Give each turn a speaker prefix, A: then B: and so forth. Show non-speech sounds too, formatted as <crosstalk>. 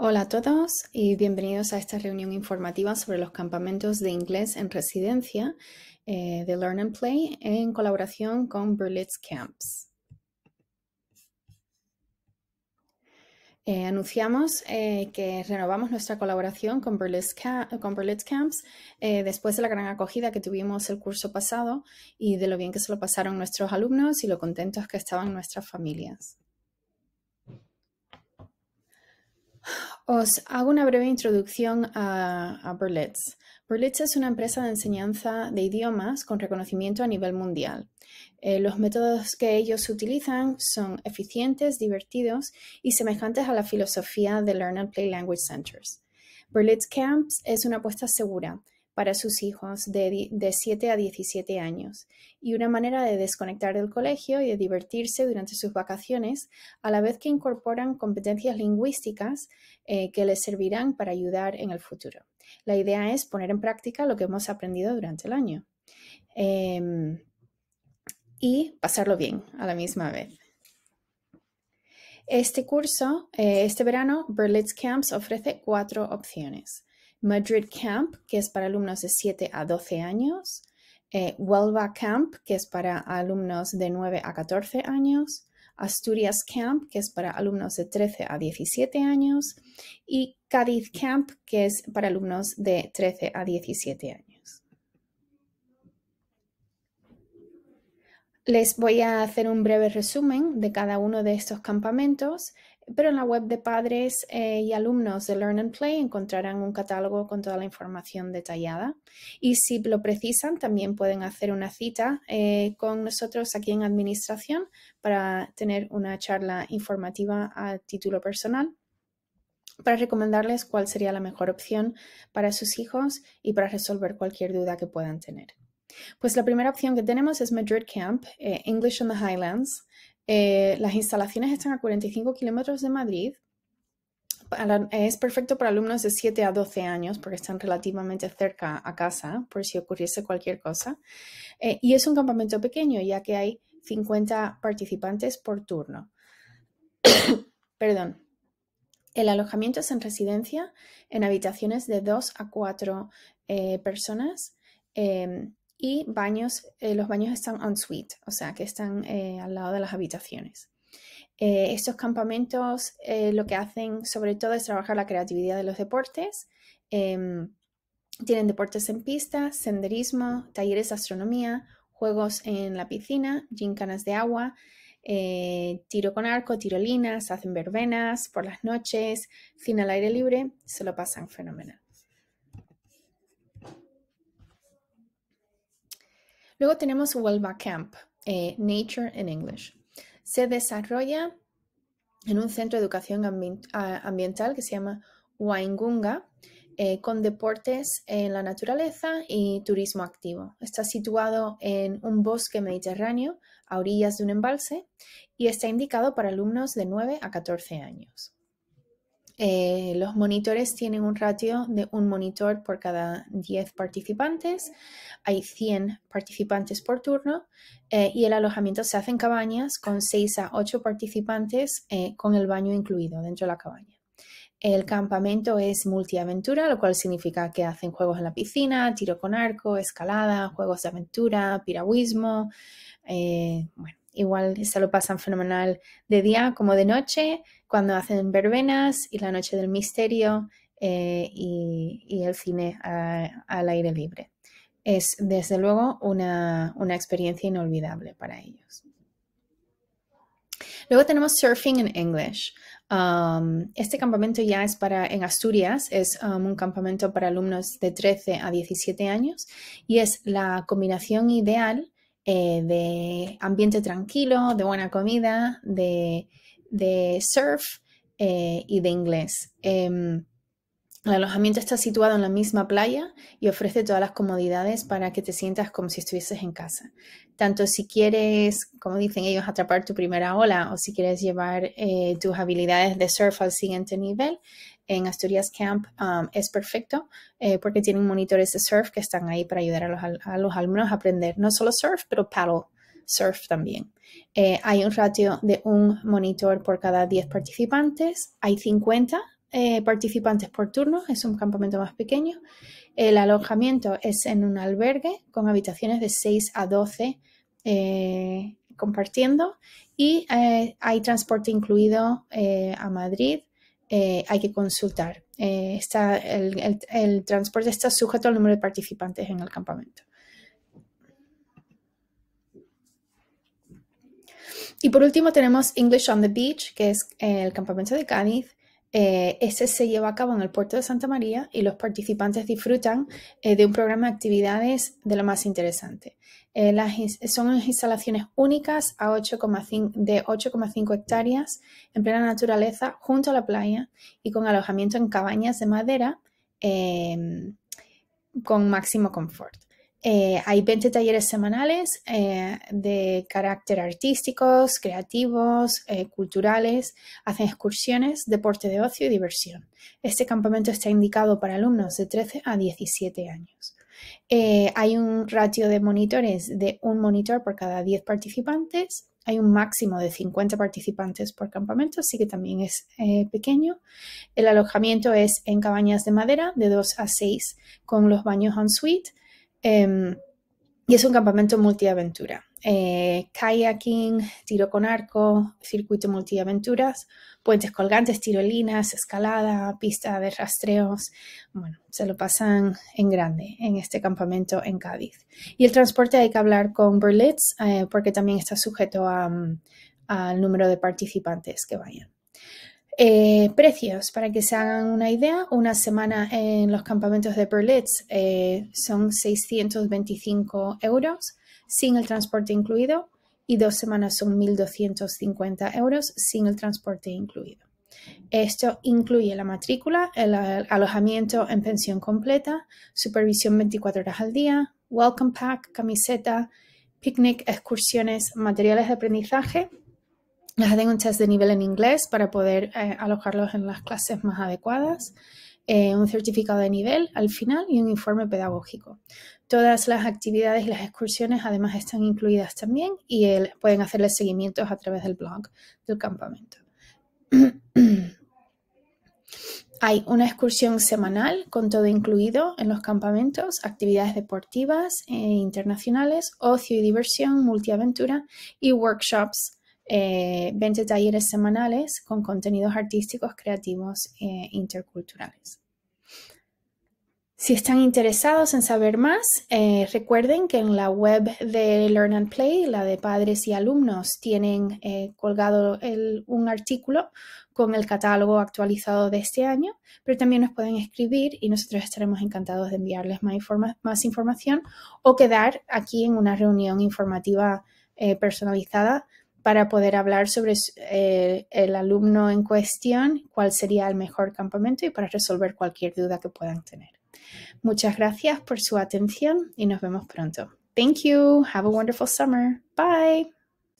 A: Hola a todos y bienvenidos a esta reunión informativa sobre los campamentos de inglés en residencia eh, de Learn and Play en colaboración con Berlitz Camps. Eh, anunciamos eh, que renovamos nuestra colaboración con Berlitz, con Camps después de la gran acogida que tuvimos el curso pasado y de lo bien que se lo pasaron nuestros alumnos y lo contentos que estaban nuestras familias. Os hago una breve introducción a, Berlitz. Berlitz es una empresa de enseñanza de idiomas con reconocimiento a nivel mundial. Eh, los métodos que ellos utilizan son eficientes, divertidos y semejantes a la filosofía de Learn and Play Language Centers. Berlitz Camps es una apuesta segura para sus hijos de, 7 a 17 años y una manera de desconectar del colegio y de divertirse durante sus vacaciones, a la vez que incorporan competencias lingüísticas eh, que les servirán para ayudar en el futuro. La idea es poner en práctica lo que hemos aprendido durante el año em, y pasarlo bien a la misma vez. Este curso, eh, este verano, Berlitz Camps ofrece cuatro opciones. Madrid Camp, que es para alumnos de 7 a 12 años, eh, Huelva Camp, que es para alumnos de 9 a 14 años, Asturias Camp, que es para alumnos de 13 a 17 años, y Cádiz Camp, que es para alumnos de 13 a 17 años. Les voy a hacer un breve resumen de cada uno de estos campamentos pero en la web de padres eh, y alumnos de Learn and Play encontrarán un catálogo con toda la información detallada. Y si lo precisan, también pueden hacer una cita eh, con nosotros aquí en Administración para tener una charla informativa a título personal para recomendarles cuál sería la mejor opción para sus hijos y para resolver cualquier duda que puedan tener. Pues la primera opción que tenemos es Madrid Camp, eh, English on the Highlands, eh, las instalaciones están a 45 kilómetros de Madrid. es perfecto para alumnos de 7 a 12 años porque están relativamente cerca a casa por si ocurriese cualquier cosa. Eh, y es un campamento pequeño ya que hay 50 participantes por turno. <coughs> Perdón. El alojamiento es en residencia, en habitaciones de 2 a 4 eh, personas. Em, y baños, eh, los baños están en suite, o sea que están eh, al lado de las habitaciones. Eh, estos campamentos lo que hacen sobre todo es trabajar la creatividad de los deportes. Em, tienen deportes en pista, senderismo, talleres de astronomía, juegos en la piscina, gincanas de agua, tiro con arco, tirolinas, hacen verbenas por las noches, cine al aire libre, se lo pasan fenomenal. Luego tenemos Huelva Camp, eh, Nature in English. Se desarrolla en un centro de educación ambiental que se llama Waingunga, eh, con deportes en la naturaleza y turismo activo. Está situado en un bosque mediterráneo a orillas de un embalse y está indicado para alumnos de 9 a 14 años. Eh, los monitores tienen un ratio de un monitor por cada 10 participantes. Hay 100 participantes por turno eh, y el alojamiento se hace en cabañas con 6 a 8 participantes eh, con el baño incluido dentro de la cabaña. El campamento es multiaventura, lo cual significa que hacen juegos en la piscina, tiro con arco, escalada, juegos de aventura, piragüismo, bueno, igual se lo pasan fenomenal de día como de noche, cuando hacen verbenas y la noche del misterio eh, y, el cine al aire libre. Es desde luego una, experiencia inolvidable para ellos. Luego tenemos Surfing in English. Um, este campamento ya es para en Asturias, es um, un campamento para alumnos de 13 a 17 años y es la combinación ideal eh, de ambiente tranquilo, de buena comida, de, de surf eh, y de inglés. Em, el alojamiento está situado en la misma playa y ofrece todas las comodidades para que te sientas como si estuvieses en casa. Tanto si quieres, como dicen ellos, atrapar tu primera ola o si quieres llevar eh, tus habilidades de surf al siguiente nivel, en Asturias Camp um, es perfecto eh, porque tienen monitores de surf que están ahí para ayudar a los, alumnos a aprender no solo surf, pero paddle surf también. Eh, hay un ratio de un monitor por cada 10 participantes, hay 50 eh, participantes por turno, es un campamento más pequeño. El alojamiento es en un albergue con habitaciones de 6 a 12 eh, compartiendo y eh, hay transporte incluido a Madrid. hay que consultar. está, el transporte está sujeto al número de participantes en el campamento. Y por último tenemos English on the Beach, que es el campamento de Cádiz, este ese se lleva a cabo en el puerto de Santa María y los participantes disfrutan eh, de un programa de actividades de lo más interesante. Eh, las, son instalaciones únicas a de 8,5 hectáreas en plena naturaleza junto a la playa y con alojamiento en cabañas de madera em, con máximo confort. Eh, hay 20 talleres semanales eh, de carácter artísticos, creativos, eh, culturales. Hacen excursiones, deporte de ocio y diversión. Este campamento está indicado para alumnos de 13 a 17 años. hay un ratio de monitores de un monitor por cada 10 participantes. Hay un máximo de 50 participantes por campamento, así que también es pequeño. El alojamiento es en cabañas de madera de 2 a 6 con los baños en suite Em, y es un campamento multiaventura. Eh, kayaking, tiro con arco, circuito multiaventuras, puentes colgantes, tirolinas, escalada, pista de rastreos. Bueno, se lo pasan en grande en este campamento en Cádiz. Y el transporte hay que hablar con Berlitz eh, porque también está sujeto mm, al número de participantes que vayan. Eh, precios, para que se hagan una idea, una semana en los campamentos de Berlitz eh, son 625 euros, sin el transporte incluido, y dos semanas son 1.250 euros, sin el transporte incluido. Esto incluye la matrícula, el alojamiento en pensión completa, supervisión 24 horas al día, welcome pack, camiseta, picnic, excursiones, materiales de aprendizaje les hacen un test de nivel en inglés para poder eh, alojarlos en las clases más adecuadas, eh, un certificado de nivel al final y un informe pedagógico. Todas las actividades y las excursiones además están incluidas también y pueden hacerles seguimientos a través del blog del campamento. <clears throat> Hay una excursión semanal con todo incluido en los campamentos, actividades deportivas e internacionales, ocio y diversión, multiaventura y workshops 20 eh, talleres semanales con contenidos artísticos, creativos e interculturales. Si están interesados en saber más, eh, recuerden que en la web de Learn and Play, la de padres y alumnos, tienen colgado un artículo con el catálogo actualizado de este año, pero también nos pueden escribir y nosotros estaremos encantados de enviarles más, información o quedar aquí en una reunión informativa personalizada para poder hablar sobre eh, el alumno en cuestión, cuál sería el mejor campamento y para resolver cualquier duda que puedan tener. Muchas gracias por su atención y nos vemos pronto. Thank you. Have a wonderful summer. Bye.